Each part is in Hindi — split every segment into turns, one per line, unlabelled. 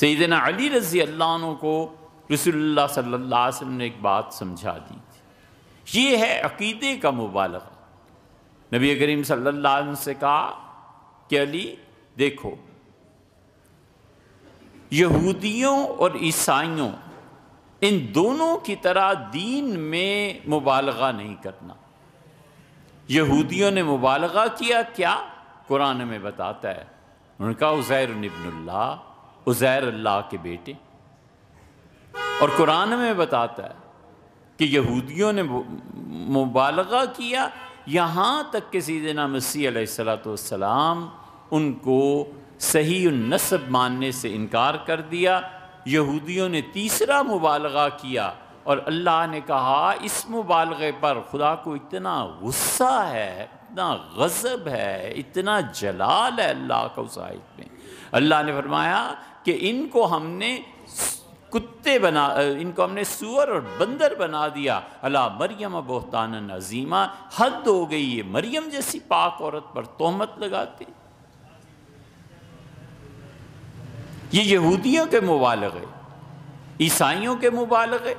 सईदना अली रज़ी अल्लाह को रसोल्ला सल्ला ने एक बात समझा दी थी ये है अकीदे का मुबालक नबी करीम सल्ला से कहा कि अली देखो यहूदियों और ईसाइयों इन दोनों की तरह दीन में मुबालगा नहीं करना यहूदियों ने मुबालगा किया क्या कुरान में बताता है उनका उज़ैर इबनल्ला उज़ैर अल्लाह के बेटे और कुरान में बताता है कि यहूदियों ने मुबालगा किया यहाँ तक कि सीदना मसीह सलाम उनको सही नस्ब मानने से इनकार कर दिया यहूदियों ने तीसरा मुबालगा किया और अल्लाह ने कहा इस मुबालगे पर खुदा को इतना गुस्सा है इतना गज़ब है इतना जलाल है अल्लाह का उस आयत में अल्लाह ने फरमाया कि इनको हमने कुत्ते बना इनको हमने सुअर और बंदर बना दिया अला मरियम बोहतान अजीमा हद हो गई ये मरियम जैसी पाक औरत पर तोहमत लगाते ये यहूदियों के मुबालग है ईसाइयों के मुबालग है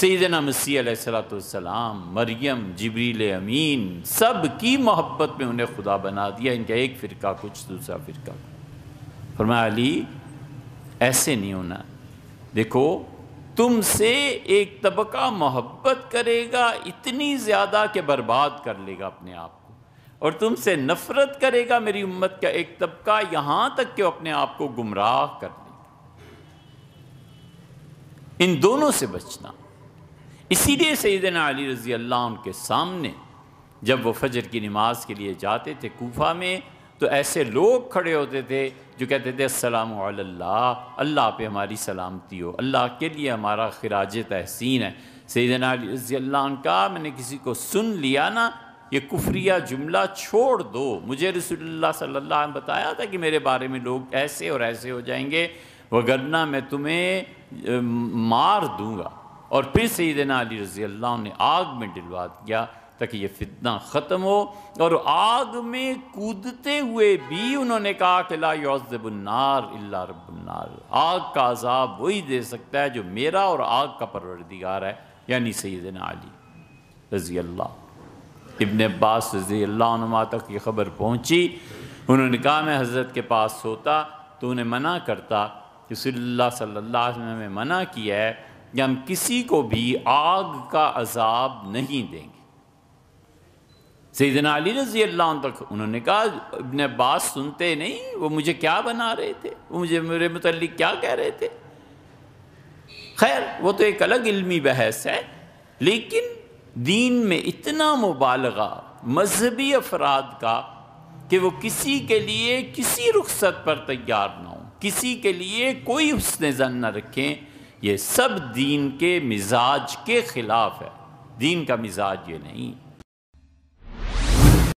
सैदना सलाम मरियम जबरील अमीन सब की मोहब्बत में उन्हें खुदा बना दिया इनका एक फ़िरका कुछ दूसरा फ़िरका फरमा अली ऐसे नहीं होना देखो तुमसे एक तबका मोहब्बत करेगा इतनी ज़्यादा कि बर्बाद कर लेगा अपने आप को और तुमसे नफ़रत करेगा मेरी उम्मत का एक तबका यहाँ तक कि अपने आप को गुमराह कर लेगा इन दोनों से बचना इसीलिए सैदन अली रज़ी अल्लाह उनके सामने जब वो फजर की नमाज के लिए जाते थे कोफा में तो ऐसे लोग खड़े होते थे जो कहते थे असलम्ला अल्लाह पे हमारी सलामती हो अल्लाह के लिए हमारा खराज तहसीन है सैदन अली रज़ी अल्लाह का मैंने किसी को सुन लिया ना ये कुफ्रिया जुमला छोड़ दो मुझे रसोल्ला सल्ला ने बताया था कि मेरे बारे में लोग ऐसे और ऐसे हो जाएंगे वगरना मैं तुम्हें मार दूँगा और फिर सईदना अली रजी अल्लाह ने आग में डिलवा दिया ताकि ये फितना ख़त्म हो और आग में कूदते हुए भी उन्होंने कहा कि लाजबुलनार अल्ला रबुलनार आग का अजाब वही दे सकता है जो मेरा और आग का परवरदिगार है यानी सैदना अली रजी अल्लाह इबन अब्बास रजी अल्लाह तक ये खबर पहुँची उन्होंने कहा मैं हज़रत के पास सोता तो उन्हें मना करता कि सल्ला सल्ला में मना किया है कि हम किसी को भी आग का अजाब नहीं देंगे सैदना अली रजी अल्लाह तक उन्होंने कहा इबन अब्बास सुनते नहीं वो मुझे क्या बना रहे थे वो मुझे मेरे मतलब क्या कह रहे थे खैर वो तो एक अलग इल्मी बहस है लेकिन दीन में इतना मुबालगा मजहबी अफराद का कि वो किसी के लिए किसी रुख्सत पर तैयार ना हो किसी के लिए कोई उसने जन न रखें ये सब दीन के मिजाज के ख़िलाफ़ है दीन का मिजाज ये नहीं